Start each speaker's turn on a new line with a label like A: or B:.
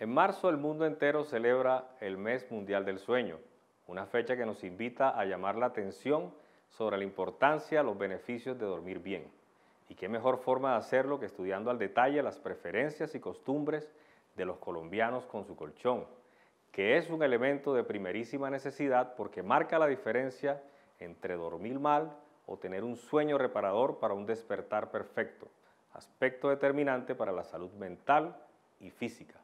A: En marzo el mundo entero celebra el Mes Mundial del Sueño, una fecha que nos invita a llamar la atención sobre la importancia, los beneficios de dormir bien. Y qué mejor forma de hacerlo que estudiando al detalle las preferencias y costumbres de los colombianos con su colchón, que es un elemento de primerísima necesidad porque marca la diferencia entre dormir mal o tener un sueño reparador para un despertar perfecto, aspecto determinante para la salud mental y física.